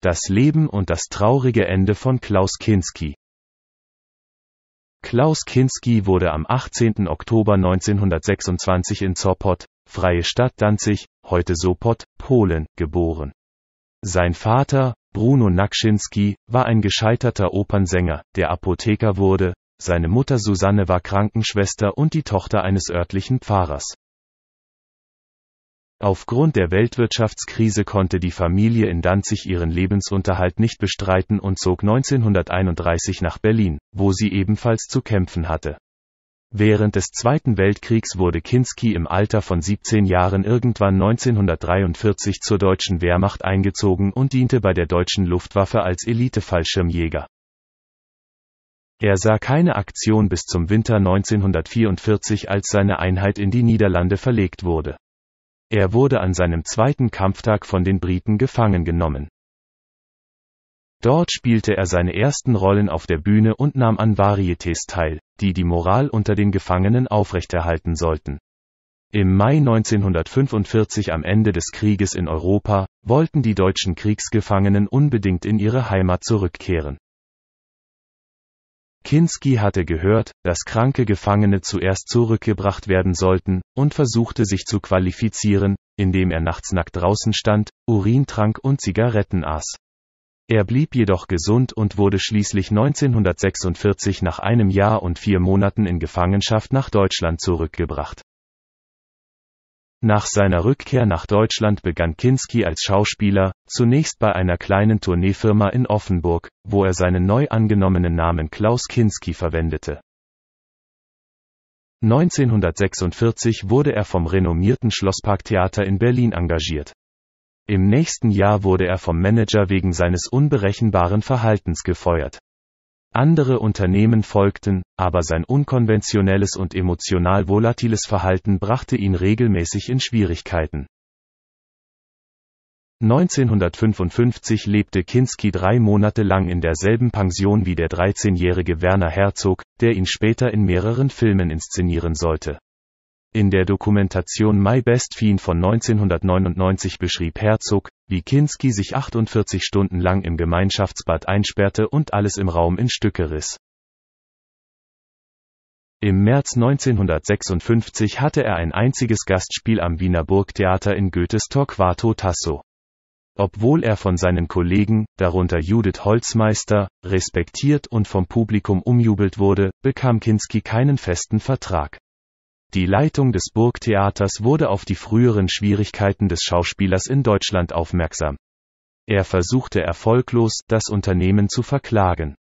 Das Leben und das traurige Ende von Klaus Kinski. Klaus Kinski wurde am 18. Oktober 1926 in Sopot, Freie Stadt Danzig, heute Sopot, Polen, geboren. Sein Vater, Bruno Nakszynski, war ein gescheiterter Opernsänger, der Apotheker wurde, seine Mutter Susanne war Krankenschwester und die Tochter eines örtlichen Pfarrers. Aufgrund der Weltwirtschaftskrise konnte die Familie in Danzig ihren Lebensunterhalt nicht bestreiten und zog 1931 nach Berlin, wo sie ebenfalls zu kämpfen hatte. Während des Zweiten Weltkriegs wurde Kinski im Alter von 17 Jahren irgendwann 1943 zur deutschen Wehrmacht eingezogen und diente bei der deutschen Luftwaffe als Elite-Fallschirmjäger. Er sah keine Aktion bis zum Winter 1944, als seine Einheit in die Niederlande verlegt wurde. Er wurde an seinem zweiten Kampftag von den Briten gefangen genommen. Dort spielte er seine ersten Rollen auf der Bühne und nahm an Varietés teil, die die Moral unter den Gefangenen aufrechterhalten sollten. Im Mai 1945 am Ende des Krieges in Europa, wollten die deutschen Kriegsgefangenen unbedingt in ihre Heimat zurückkehren. Kinski hatte gehört, dass kranke Gefangene zuerst zurückgebracht werden sollten, und versuchte sich zu qualifizieren, indem er nachts nackt draußen stand, Urin trank und Zigaretten aß. Er blieb jedoch gesund und wurde schließlich 1946 nach einem Jahr und vier Monaten in Gefangenschaft nach Deutschland zurückgebracht. Nach seiner Rückkehr nach Deutschland begann Kinski als Schauspieler, zunächst bei einer kleinen Tourneefirma in Offenburg, wo er seinen neu angenommenen Namen Klaus Kinski verwendete. 1946 wurde er vom renommierten Schlossparktheater in Berlin engagiert. Im nächsten Jahr wurde er vom Manager wegen seines unberechenbaren Verhaltens gefeuert. Andere Unternehmen folgten, aber sein unkonventionelles und emotional volatiles Verhalten brachte ihn regelmäßig in Schwierigkeiten. 1955 lebte Kinski drei Monate lang in derselben Pension wie der 13-jährige Werner Herzog, der ihn später in mehreren Filmen inszenieren sollte. In der Dokumentation My Best Fiend von 1999 beschrieb Herzog, wie Kinski sich 48 Stunden lang im Gemeinschaftsbad einsperrte und alles im Raum in Stücke riss. Im März 1956 hatte er ein einziges Gastspiel am Wiener Burgtheater in Goethes Torquato Tasso. Obwohl er von seinen Kollegen, darunter Judith Holzmeister, respektiert und vom Publikum umjubelt wurde, bekam Kinski keinen festen Vertrag. Die Leitung des Burgtheaters wurde auf die früheren Schwierigkeiten des Schauspielers in Deutschland aufmerksam. Er versuchte erfolglos, das Unternehmen zu verklagen.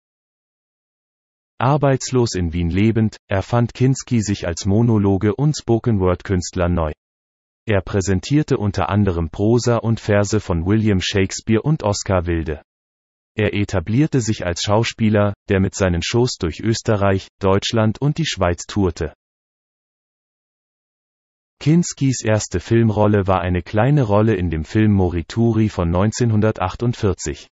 Arbeitslos in Wien lebend, erfand Kinski sich als Monologe- und Spoken-Word-Künstler neu. Er präsentierte unter anderem Prosa und Verse von William Shakespeare und Oscar Wilde. Er etablierte sich als Schauspieler, der mit seinen Shows durch Österreich, Deutschland und die Schweiz tourte. Kinskys erste Filmrolle war eine kleine Rolle in dem Film Morituri von 1948.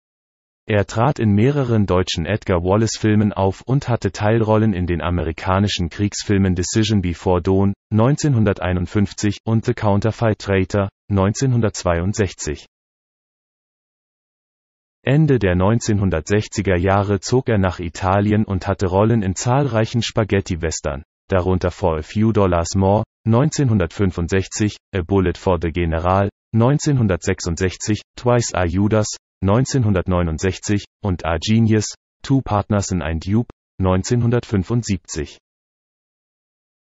Er trat in mehreren deutschen Edgar Wallace-Filmen auf und hatte Teilrollen in den amerikanischen Kriegsfilmen Decision Before Dawn 1951 und The Counterfeit Traitor 1962. Ende der 1960er Jahre zog er nach Italien und hatte Rollen in zahlreichen Spaghetti-Western darunter For a Few Dollars More, 1965, A Bullet for the General, 1966, Twice a Judas, 1969, und A Genius, Two Partners in ein Dupe, 1975.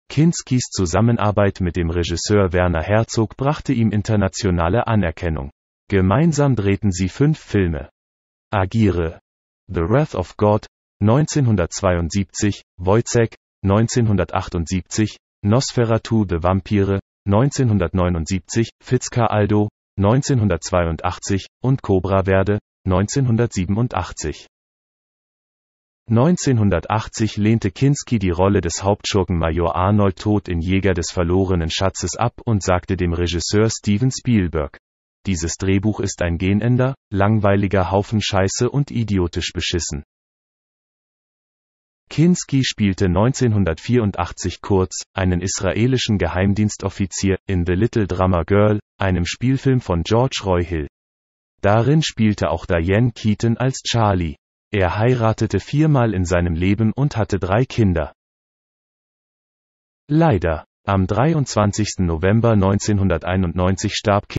Kinskis Zusammenarbeit mit dem Regisseur Werner Herzog brachte ihm internationale Anerkennung. Gemeinsam drehten sie fünf Filme. Agire. The Wrath of God, 1972, Wojciech, 1978, Nosferatu de Vampire, 1979, Fitzcarraldo, 1982 und Cobra Verde, 1987. 1980 lehnte Kinski die Rolle des Hauptschurken Major Arnold Tod in Jäger des verlorenen Schatzes ab und sagte dem Regisseur Steven Spielberg, dieses Drehbuch ist ein Genender, langweiliger Haufen Scheiße und idiotisch beschissen. Kinski spielte 1984 kurz einen israelischen Geheimdienstoffizier in The Little Drummer Girl, einem Spielfilm von George Roy Hill. Darin spielte auch Diane Keaton als Charlie. Er heiratete viermal in seinem Leben und hatte drei Kinder. Leider. Am 23. November 1991 starb